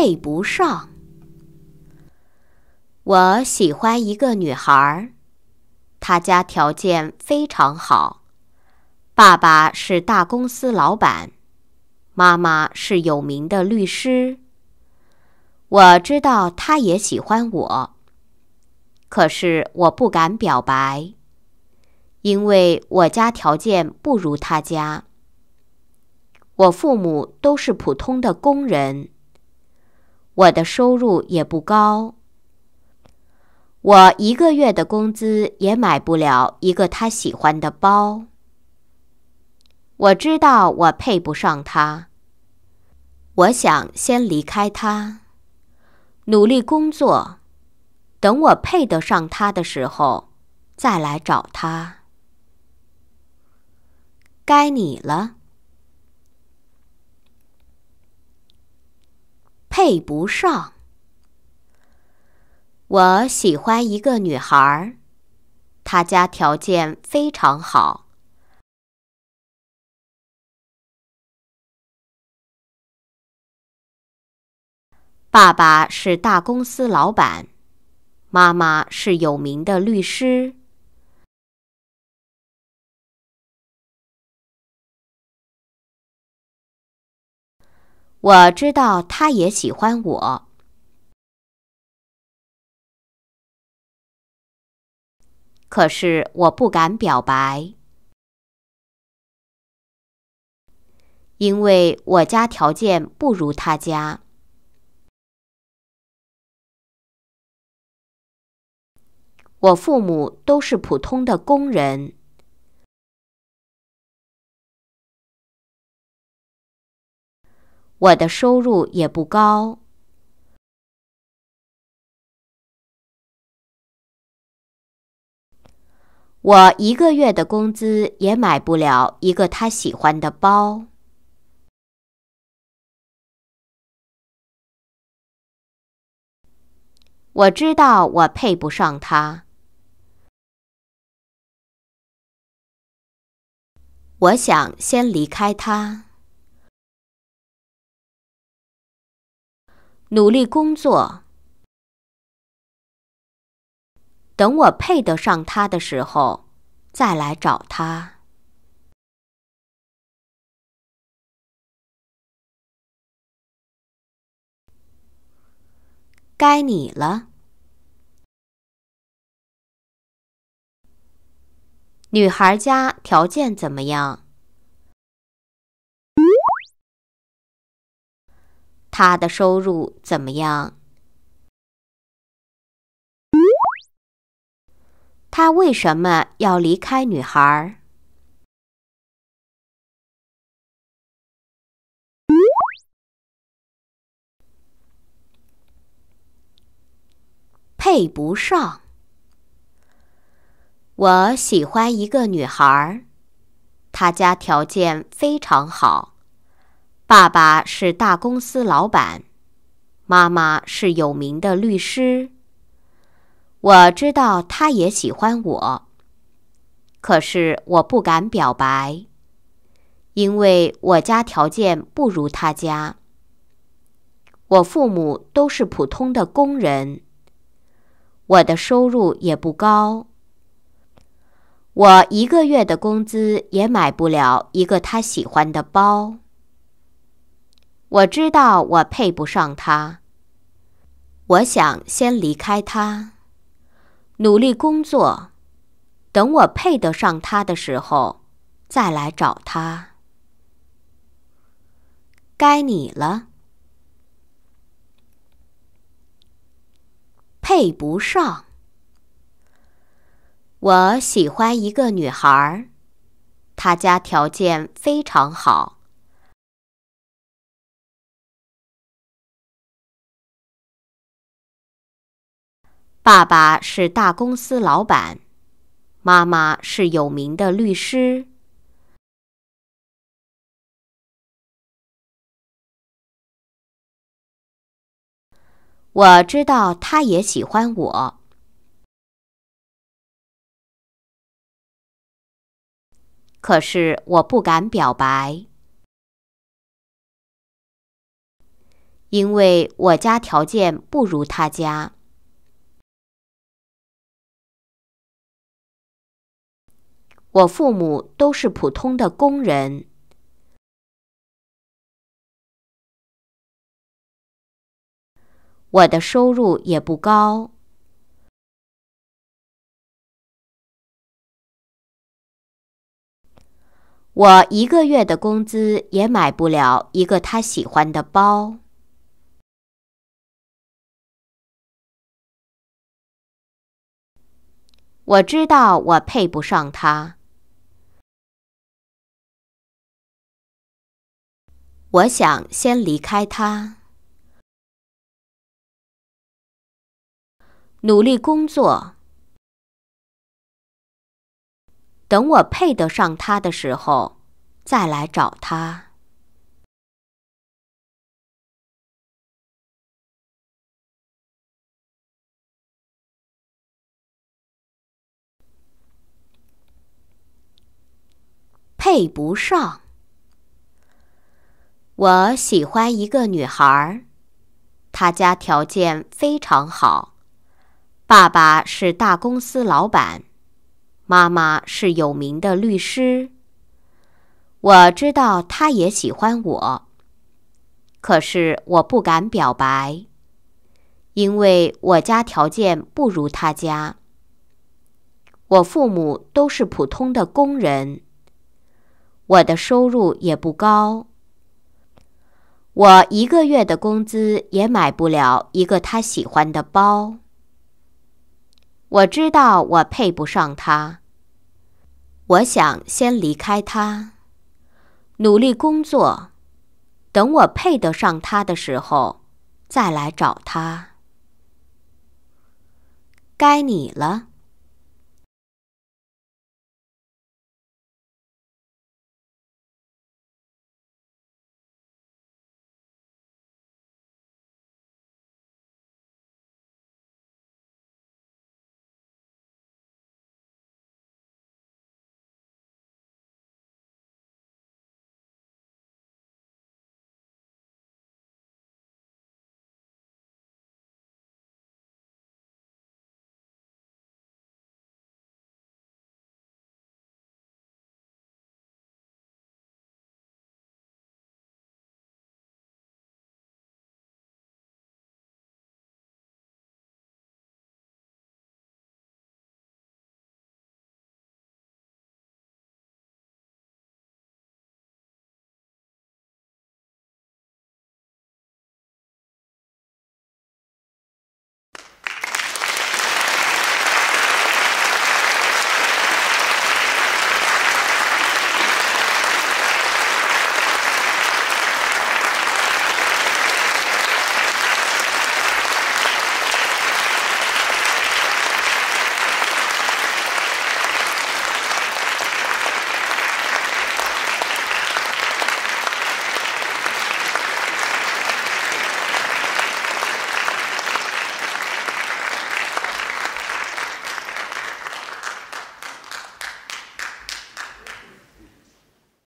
配不上。我喜欢一个女孩她家条件非常好，爸爸是大公司老板，妈妈是有名的律师。我知道她也喜欢我，可是我不敢表白，因为我家条件不如她家，我父母都是普通的工人。我的收入也不高，我一个月的工资也买不了一个他喜欢的包。我知道我配不上他，我想先离开他，努力工作，等我配得上他的时候，再来找他。该你了。配不上。我喜欢一个女孩她家条件非常好。爸爸是大公司老板，妈妈是有名的律师。我知道他也喜欢我，可是我不敢表白，因为我家条件不如他家，我父母都是普通的工人。我的收入也不高，我一个月的工资也买不了一个他喜欢的包。我知道我配不上他，我想先离开他。努力工作，等我配得上他的时候，再来找他。该你了，女孩家条件怎么样？他的收入怎么样？他为什么要离开女孩儿？配不上。我喜欢一个女孩儿，家条件非常好。爸爸是大公司老板，妈妈是有名的律师。我知道他也喜欢我，可是我不敢表白，因为我家条件不如他家。我父母都是普通的工人，我的收入也不高，我一个月的工资也买不了一个他喜欢的包。我知道我配不上他。我想先离开他，努力工作，等我配得上他的时候再来找他。该你了。配不上。我喜欢一个女孩儿，她家条件非常好。爸爸是大公司老板，妈妈是有名的律师。我知道他也喜欢我，可是我不敢表白，因为我家条件不如他家。我父母都是普通的工人，我的收入也不高，我一个月的工资也买不了一个他喜欢的包。我知道我配不上他。我想先离开他，努力工作，等我配得上他的时候，再来找他。配不上。我喜欢一个女孩儿，她家条件非常好，爸爸是大公司老板，妈妈是有名的律师。我知道她也喜欢我，可是我不敢表白，因为我家条件不如她家，我父母都是普通的工人，我的收入也不高。我一个月的工资也买不了一个他喜欢的包。我知道我配不上他。我想先离开他，努力工作，等我配得上他的时候，再来找他。该你了。